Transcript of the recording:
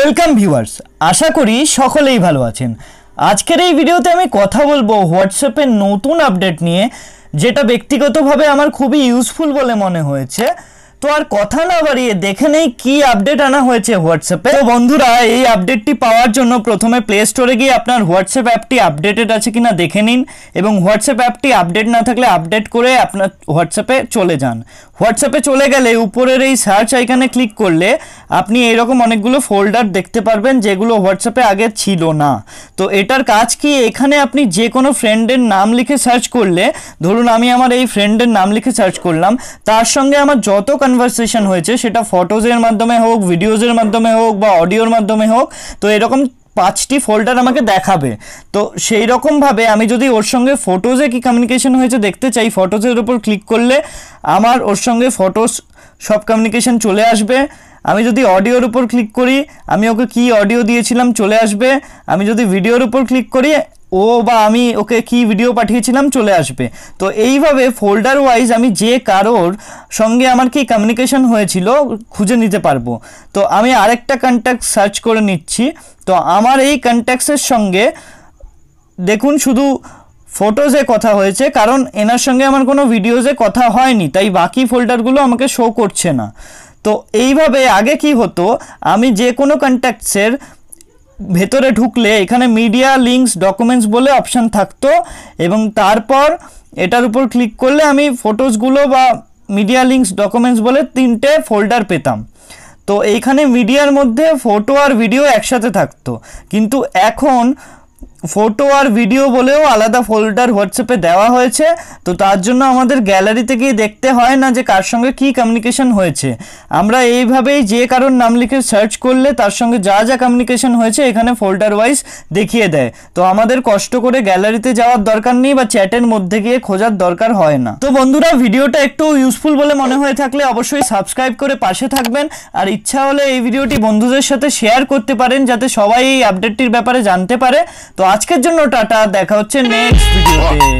welcome viewers আশা করি সকলেই ভালো আছেন আজকের এই ভিডিওতে আমি কথা বলবো হোয়াটসঅ্যাপের নতুন আপডেট নিয়ে যেটা ব্যক্তিগতভাবে আমার খুবই ইউজফুল বলে মনে হয়েছে তো আর কথা না বাড়িয়ে দেখে নেই কি আপডেট আনা হয়েছে হোয়াটসঅ্যাপে তো বন্ধুরা এই আপডেটটি পাওয়ার জন্য প্রথমে প্লে স্টোরে গিয়ে আপনার হোয়াটসঅ্যাপ অ্যাপটি আপডেটেড আছে কিনা দেখে নিন এবং হোয়াটসঅ্যাপ অ্যাপটি আপডেট না থাকলে আপডেট করে আপনার হোয়াটসঅ্যাপে চলে যান হোয়াটসঅ্যাপে চলে গেলে উপরের এই সার্চ আইকানে ক্লিক করলে আপনি এইরকম অনেকগুলো ফোল্ডার দেখতে পারবেন যেগুলো হোয়াটসঅ্যাপে আগে ছিল না তো এটার কাজ কি এখানে আপনি যে কোনো ফ্রেন্ডের নাম লিখে সার্চ করলে ধরুন আমি আমার এই ফ্রেন্ডের নাম লিখে সার্চ করলাম তার সঙ্গে আমার যত কনভারসেশন হয়েছে সেটা ফটোজের মাধ্যমে হোক ভিডিওজের মাধ্যমে হোক বা অডিওর মাধ্যমে হোক তো এরকম পাঁচটি ফোল্ডার আমাকে দেখাবে তো সেই রকমভাবে আমি যদি ওর সঙ্গে ফটোজে কি কমিউনিকেশন হয়েছে দেখতে চাই ফটোজের ওপর ক্লিক করলে আমার ওর সঙ্গে ফটোস সব কমিউনিকেশন চলে আসবে আমি যদি অডিওর উপর ক্লিক করি আমি ওকে কি অডিও দিয়েছিলাম চলে আসবে আমি যদি ভিডিওর উপর ক্লিক করি ও বা আমি ওকে কি ভিডিও পাঠিয়েছিলাম চলে আসবে তো এইভাবে ফোল্ডার ওয়াইজ আমি যে কারোর সঙ্গে আমার কি কমিউনিকেশন হয়েছিল খুঁজে নিতে পারবো তো আমি আরেকটা কন্ট্যাক্ট সার্চ করে নিচ্ছি তো আমার এই কন্ট্যাক্টসের সঙ্গে দেখুন শুধু ফটোজে কথা হয়েছে কারণ এনার সঙ্গে আমার কোনো ভিডিওজে কথা হয়নি তাই বাকি ফোল্ডারগুলো আমাকে শো করছে না তো এইভাবে আগে কি হতো আমি যে কোনো কন্ট্যাক্টসের ভেতরে ঢুকলে এখানে মিডিয়া লিঙ্কস ডকুমেন্টস বলে অপশান থাকতো এবং তারপর এটার উপর ক্লিক করলে আমি ফটোসগুলো বা মিডিয়া লিঙ্কস ডকুমেন্টস বলে তিনটে ফোল্ডার পেতাম তো এইখানে মিডিয়ার মধ্যে ফটো আর ভিডিও একসাথে থাকতো কিন্তু এখন ফটো আর ভিডিও বলেও আলাদা ফোল্ডার হোয়াটসঅ্যাপে দেওয়া হয়েছে তো তার জন্য আমাদের গ্যালারিতে গিয়ে দেখতে হয় না যে কার সঙ্গে কি কমিউনিকেশন হয়েছে আমরা এইভাবেই যে কারোর নাম লিখে সার্চ করলে তার সঙ্গে যা যা কমিউনিকেশন হয়েছে এখানে ফোল্ডার ওয়াইজ দেখিয়ে দেয় তো আমাদের কষ্ট করে গ্যালারিতে যাওয়ার দরকার নেই বা চ্যাটের মধ্যে গিয়ে খোঁজার দরকার হয় না তো বন্ধুরা ভিডিওটা একটু ইউজফুল বলে মনে হয়ে থাকলে অবশ্যই সাবস্ক্রাইব করে পাশে থাকবেন আর ইচ্ছা হলে এই ভিডিওটি বন্ধুদের সাথে শেয়ার করতে পারেন যাতে সবাই এই আপডেটটির ব্যাপারে জানতে পারে তো আজকের জন্য টাটা দেখা হচ্ছে নেক্সট ভিডিওতে